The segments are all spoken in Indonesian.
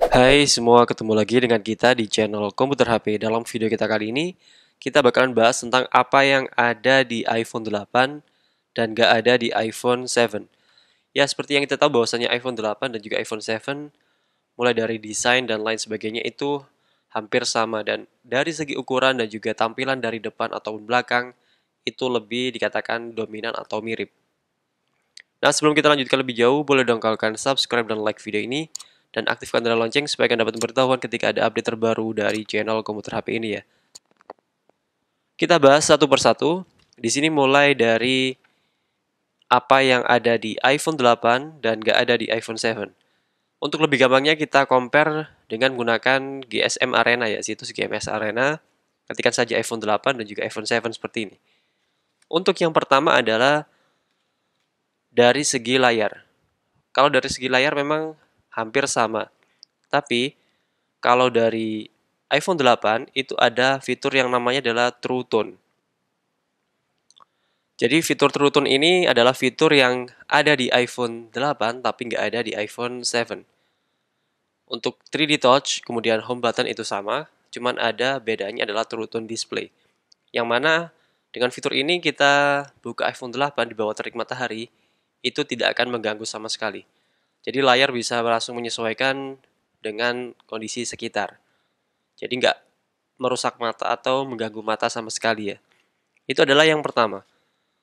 Hai semua, ketemu lagi dengan kita di channel Komputer HP. Dalam video kita kali ini, kita bakalan bahas tentang apa yang ada di iPhone 8 dan gak ada di iPhone 7. Ya, seperti yang kita tahu bahwasannya iPhone 8 dan juga iPhone 7, mulai dari desain dan lain sebagainya itu hampir sama. Dan dari segi ukuran dan juga tampilan dari depan ataupun belakang, itu lebih dikatakan dominan atau mirip. Nah, sebelum kita lanjutkan lebih jauh, boleh dong kalian subscribe dan like video ini dan aktifkan tanda lonceng supaya kalian dapat pemberitahuan ketika ada update terbaru dari channel komputer HP ini ya. Kita bahas satu persatu. Di sini mulai dari apa yang ada di iPhone 8 dan gak ada di iPhone 7. Untuk lebih gampangnya kita compare dengan menggunakan GSM Arena ya, situs GMS Arena. ketikan saja iPhone 8 dan juga iPhone 7 seperti ini. Untuk yang pertama adalah dari segi layar. Kalau dari segi layar memang hampir sama. Tapi kalau dari iPhone 8 itu ada fitur yang namanya adalah True Tone. Jadi fitur True Tone ini adalah fitur yang ada di iPhone 8 tapi nggak ada di iPhone 7. Untuk 3D Touch, kemudian Home Button itu sama, cuman ada bedanya adalah True Tone Display. Yang mana dengan fitur ini kita buka iPhone 8 di bawah terik matahari, itu tidak akan mengganggu sama sekali. Jadi layar bisa langsung menyesuaikan dengan kondisi sekitar. Jadi nggak merusak mata atau mengganggu mata sama sekali ya. Itu adalah yang pertama.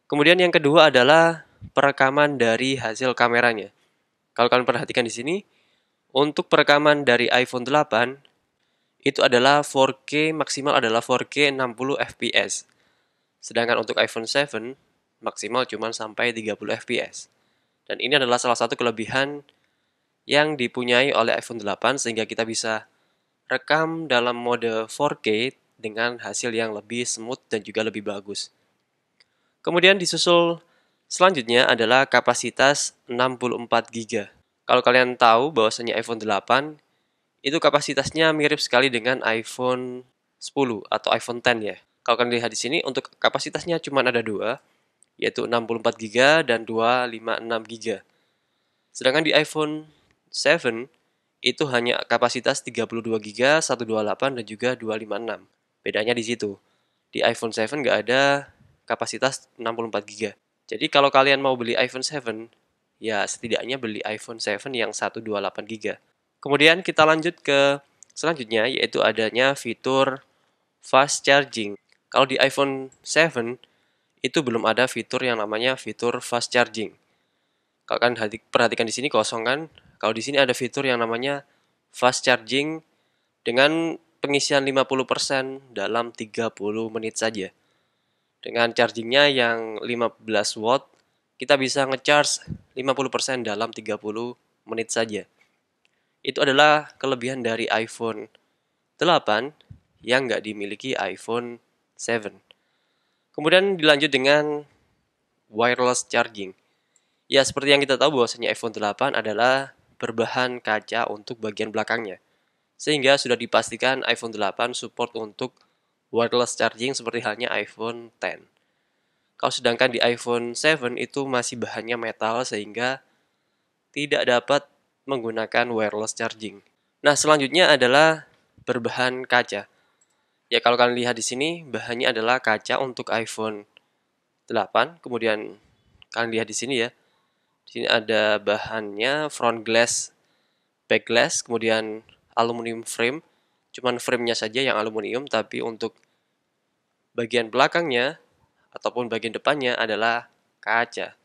Kemudian yang kedua adalah perekaman dari hasil kameranya. Kalau kalian perhatikan di sini, untuk perekaman dari iPhone 8 itu adalah 4K maksimal adalah 4K 60 fps. Sedangkan untuk iPhone 7 maksimal cuma sampai 30 fps. Dan ini adalah salah satu kelebihan yang dipunyai oleh iPhone 8 sehingga kita bisa rekam dalam mode 4K dengan hasil yang lebih smooth dan juga lebih bagus. Kemudian disusul selanjutnya adalah kapasitas 64 GB. Kalau kalian tahu bahwasanya iPhone 8 itu kapasitasnya mirip sekali dengan iPhone 10 atau iPhone 10 ya. Kalau kalian lihat di sini untuk kapasitasnya cuma ada dua, yaitu 64 GB dan 256 GB. Sedangkan di iPhone 7 itu hanya kapasitas 32 GB, 128 dan juga 256. Bedanya di situ. Di iPhone 7 nggak ada kapasitas 64 GB. Jadi kalau kalian mau beli iPhone 7, ya setidaknya beli iPhone 7 yang 128 GB. Kemudian kita lanjut ke selanjutnya yaitu adanya fitur fast charging. Kalau di iPhone 7 itu belum ada fitur yang namanya fitur fast charging. Kalian perhatikan di sini kosong kan? Kalau di sini ada fitur yang namanya fast charging dengan pengisian 50% dalam 30 menit saja. Dengan chargingnya yang 15 watt, kita bisa ngecharge 50% dalam 30 menit saja. Itu adalah kelebihan dari iPhone 8 yang nggak dimiliki iPhone 7. Kemudian dilanjut dengan wireless charging. Ya, seperti yang kita tahu bahwasanya iPhone 8 adalah berbahan kaca untuk bagian belakangnya. Sehingga sudah dipastikan iPhone 8 support untuk wireless charging seperti halnya iPhone 10. Kalau sedangkan di iPhone 7 itu masih bahannya metal sehingga tidak dapat menggunakan wireless charging. Nah, selanjutnya adalah berbahan kaca. Ya kalau kalian lihat di sini bahannya adalah kaca untuk iPhone 8. Kemudian kalian lihat di sini ya. Di sini ada bahannya front glass, back glass, kemudian aluminium frame. Cuman framenya saja yang aluminium tapi untuk bagian belakangnya ataupun bagian depannya adalah kaca.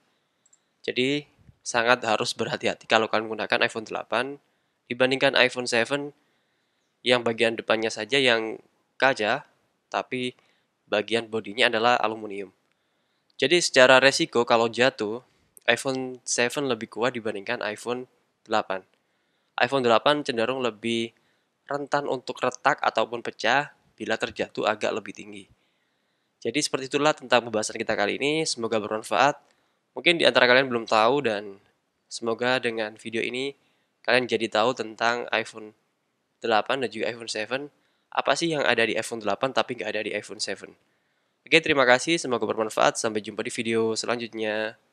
Jadi sangat harus berhati-hati kalau kalian menggunakan iPhone 8 dibandingkan iPhone 7 yang bagian depannya saja yang aja, tapi bagian bodinya adalah aluminium. Jadi secara resiko kalau jatuh, iPhone 7 lebih kuat dibandingkan iPhone 8. iPhone 8 cenderung lebih rentan untuk retak ataupun pecah bila terjatuh agak lebih tinggi. Jadi seperti itulah tentang pembahasan kita kali ini, semoga bermanfaat. Mungkin di antara kalian belum tahu dan semoga dengan video ini kalian jadi tahu tentang iPhone 8 dan juga iPhone 7 apa sih yang ada di iPhone 8 tapi nggak ada di iPhone 7. Oke, terima kasih. Semoga bermanfaat. Sampai jumpa di video selanjutnya.